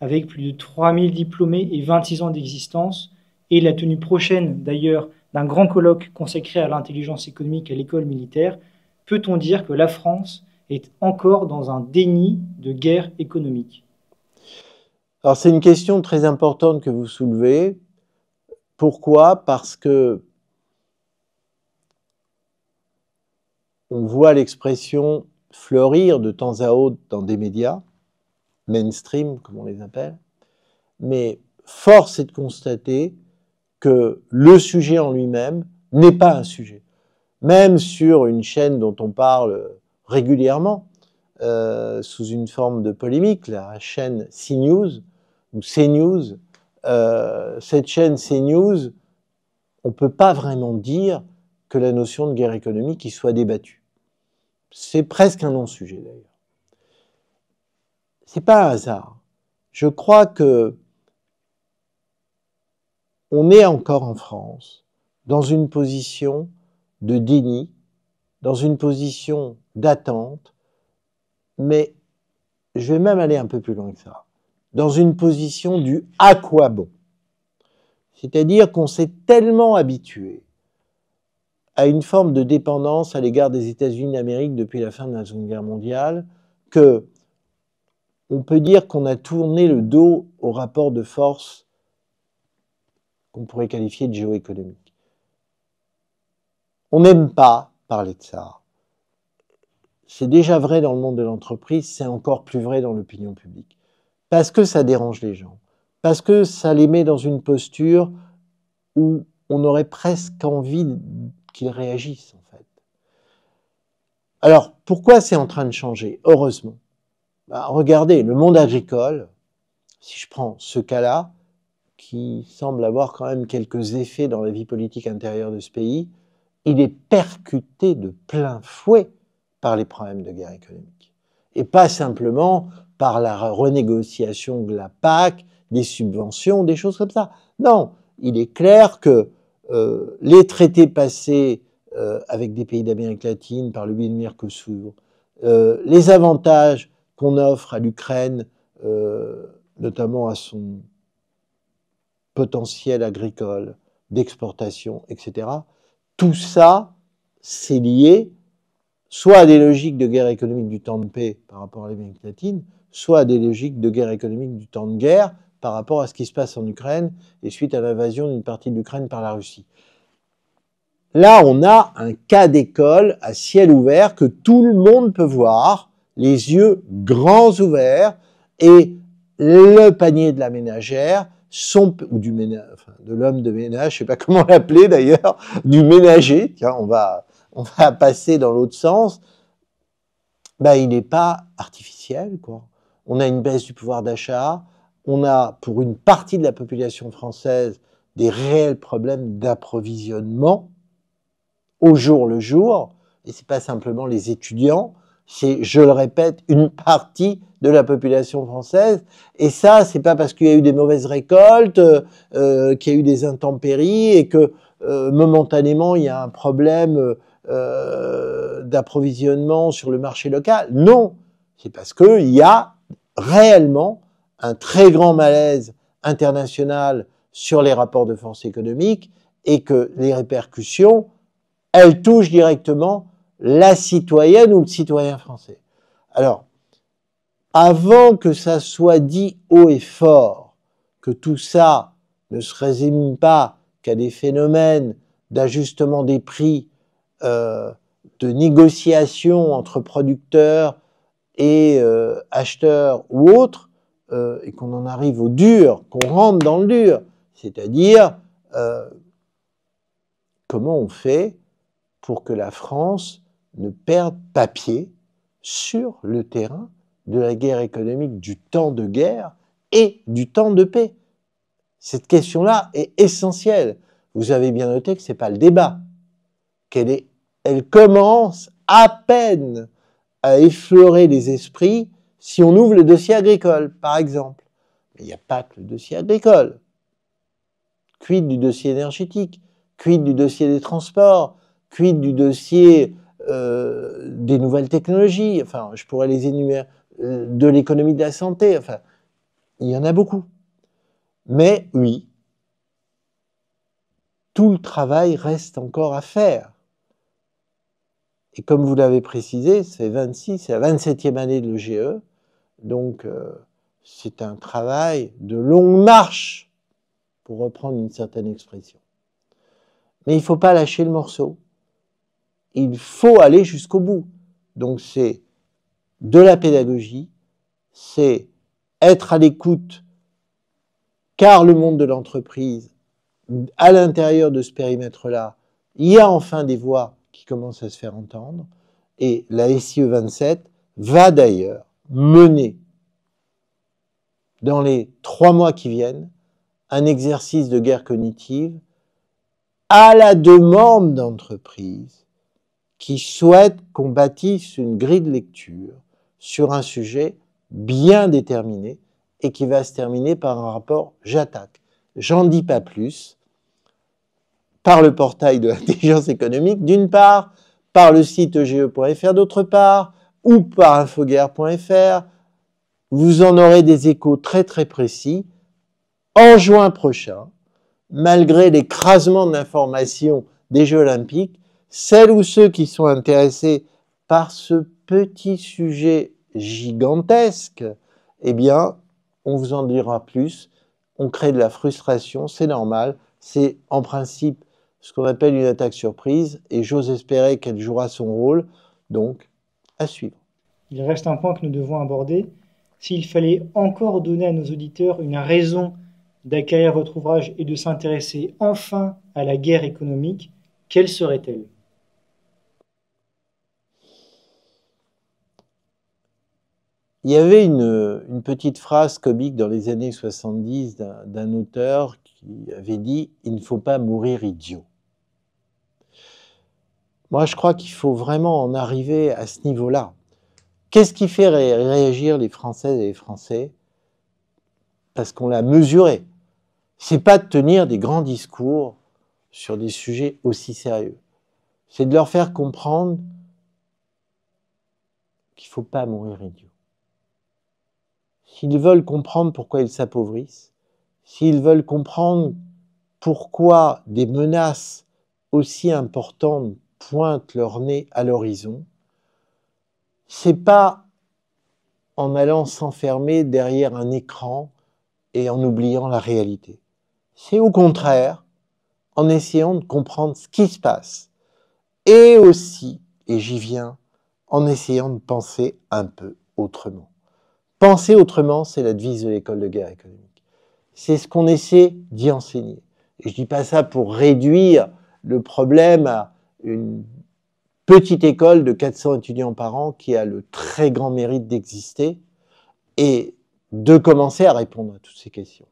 Avec plus de 3000 diplômés et 26 ans d'existence, et la tenue prochaine d'ailleurs d'un grand colloque consacré à l'intelligence économique à l'école militaire, peut-on dire que la France est encore dans un déni de guerre économique Alors c'est une question très importante que vous soulevez. Pourquoi Parce que on voit l'expression fleurir de temps à autre dans des médias, mainstream comme on les appelle, mais force est de constater que le sujet en lui-même n'est pas un sujet. Même sur une chaîne dont on parle régulièrement, euh, sous une forme de polémique, la chaîne CNews ou euh, cette chaîne CNews, on ne peut pas vraiment dire que la notion de guerre économique y soit débattue. C'est presque un non-sujet d'ailleurs. C'est pas un hasard. Je crois que on est encore en France dans une position de déni, dans une position d'attente, mais je vais même aller un peu plus loin que ça, dans une position du à quoi bon. C'est-à-dire qu'on s'est tellement habitué à une forme de dépendance à l'égard des États-Unis d'Amérique depuis la fin de la Seconde Guerre mondiale, que on peut dire qu'on a tourné le dos au rapport de force qu'on pourrait qualifier de géoéconomique. On n'aime pas parler de ça. C'est déjà vrai dans le monde de l'entreprise, c'est encore plus vrai dans l'opinion publique. Parce que ça dérange les gens, parce que ça les met dans une posture où on aurait presque envie qu'ils réagissent en fait. Alors pourquoi c'est en train de changer Heureusement. Bah, regardez, le monde agricole, si je prends ce cas-là, qui semble avoir quand même quelques effets dans la vie politique intérieure de ce pays, il est percuté de plein fouet par les problèmes de guerre économique. Et pas simplement par la renégociation de la PAC, des subventions, des choses comme ça. Non, il est clair que euh, les traités passés euh, avec des pays d'Amérique latine par le biais de Mercosur, euh, les avantages qu'on offre à l'Ukraine, notamment à son potentiel agricole d'exportation, etc. Tout ça, c'est lié soit à des logiques de guerre économique du temps de paix par rapport à l'Amérique latine, soit à des logiques de guerre économique du temps de guerre, par rapport à ce qui se passe en Ukraine et suite à l'invasion d'une partie de l'Ukraine par la Russie. Là, on a un cas d'école à ciel ouvert que tout le monde peut voir, les yeux grands ouverts, et le panier de la ménagère, ou du de l'homme de ménage, je ne sais pas comment l'appeler d'ailleurs, du ménager, tiens, on va, passer dans l'autre sens, ben, il n'est pas artificiel, On a une baisse du pouvoir d'achat, on a pour une partie de la population française des réels problèmes d'approvisionnement au jour le jour, et ce n'est pas simplement les étudiants, c'est, je le répète, une partie de la population française. Et ça, c'est pas parce qu'il y a eu des mauvaises récoltes, euh, qu'il y a eu des intempéries et que euh, momentanément il y a un problème euh, d'approvisionnement sur le marché local. Non, c'est parce qu'il y a réellement un très grand malaise international sur les rapports de force économique et que les répercussions, elles touchent directement la citoyenne ou le citoyen français. Alors, avant que ça soit dit haut et fort, que tout ça ne se résume pas qu'à des phénomènes d'ajustement des prix, euh, de négociation entre producteurs et euh, acheteurs ou autres, euh, et qu'on en arrive au dur, qu'on rentre dans le dur, c'est-à-dire euh, comment on fait pour que la France ne perde pas pied sur le terrain de la guerre économique, du temps de guerre et du temps de paix. Cette question-là est essentielle. Vous avez bien noté que ce n'est pas le débat, qu'elle elle commence à peine à effleurer les esprits si on ouvre le dossier agricole, par exemple, il n'y a pas que le dossier agricole. Quid du dossier énergétique Quid du dossier des transports Quid du dossier euh, des nouvelles technologies Enfin, je pourrais les énumérer. Euh, de l'économie de la santé Enfin, il y en a beaucoup. Mais oui, tout le travail reste encore à faire. Et comme vous l'avez précisé, c'est 26, c'est la 27e année de l'OGE, donc, euh, c'est un travail de longue marche, pour reprendre une certaine expression. Mais il ne faut pas lâcher le morceau. Il faut aller jusqu'au bout. Donc, c'est de la pédagogie, c'est être à l'écoute, car le monde de l'entreprise, à l'intérieur de ce périmètre-là, il y a enfin des voix qui commencent à se faire entendre, et la SIE 27 va d'ailleurs mener dans les trois mois qui viennent un exercice de guerre cognitive à la demande d'entreprises qui souhaitent qu'on bâtisse une grille de lecture sur un sujet bien déterminé et qui va se terminer par un rapport j'attaque. J'en dis pas plus par le portail de l'intelligence économique, d'une part, par le site EGE.fr d'autre part, ou par infoguerre.fr. Vous en aurez des échos très très précis. En juin prochain, malgré l'écrasement de l'information des Jeux Olympiques, celles ou ceux qui sont intéressés par ce petit sujet gigantesque, eh bien, on vous en dira plus. On crée de la frustration, c'est normal. C'est en principe ce qu'on appelle une attaque surprise et j'ose espérer qu'elle jouera son rôle. Donc, suivre. Il reste un point que nous devons aborder. S'il fallait encore donner à nos auditeurs une raison d'acquérir votre ouvrage et de s'intéresser enfin à la guerre économique, quelle serait-elle Il y avait une, une, petite phrase comique dans les années 70 d'un auteur qui avait dit ⁇ Il ne faut pas mourir idiot ⁇ moi, je crois qu'il faut vraiment en arriver à ce niveau-là. Qu'est-ce qui fait réagir les Françaises et les Français Parce qu'on l'a mesuré. C'est pas de tenir des grands discours sur des sujets aussi sérieux. C'est de leur faire comprendre qu'il ne faut pas mourir idiot. S'ils veulent comprendre pourquoi ils s'appauvrissent, s'ils veulent comprendre pourquoi des menaces aussi importantes pointent leur nez à l'horizon, c'est pas en allant s'enfermer derrière un écran et en oubliant la réalité. C'est au contraire en essayant de comprendre ce qui se passe et aussi, et j'y viens, en essayant de penser un peu autrement. Penser autrement, c'est la devise de l'école de guerre économique. C'est ce qu'on essaie d'y enseigner. Et je dis pas ça pour réduire le problème à, une petite école de 400 étudiants par an qui a le très grand mérite d'exister et de commencer à répondre à toutes ces questions.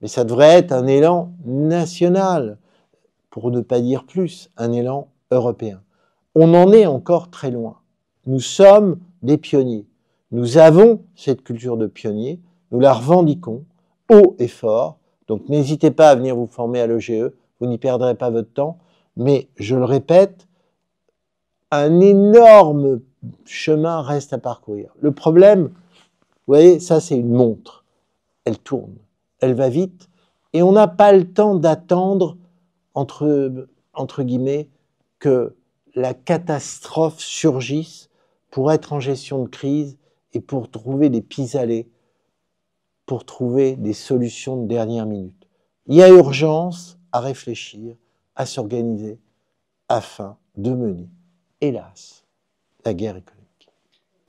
Mais ça devrait être un élan national, pour ne pas dire plus, un élan européen. On en est encore très loin. Nous sommes des pionniers. Nous avons cette culture de pionnier, nous la revendiquons haut et fort. Donc n'hésitez pas à venir vous former à l'EGE, vous n'y perdrez pas votre temps. Mais je le répète, un énorme chemin reste à parcourir. Le problème, vous voyez, ça c'est une montre. Elle tourne, elle va vite, et on n'a pas le temps d'attendre, entre, guillemets, que la catastrophe surgisse pour être en gestion de crise et pour trouver des pis-aller, pour trouver des solutions de dernière minute. Il y a urgence à réfléchir à s'organiser afin de mener, hélas, la guerre économique.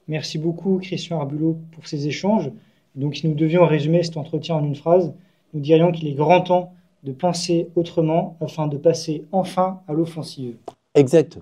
Merci beaucoup, Christian Arbulot, pour ces échanges. Donc, si nous devions résumer cet entretien en une phrase, nous dirions qu'il est grand temps de penser autrement afin de passer enfin à l'offensive. Exact.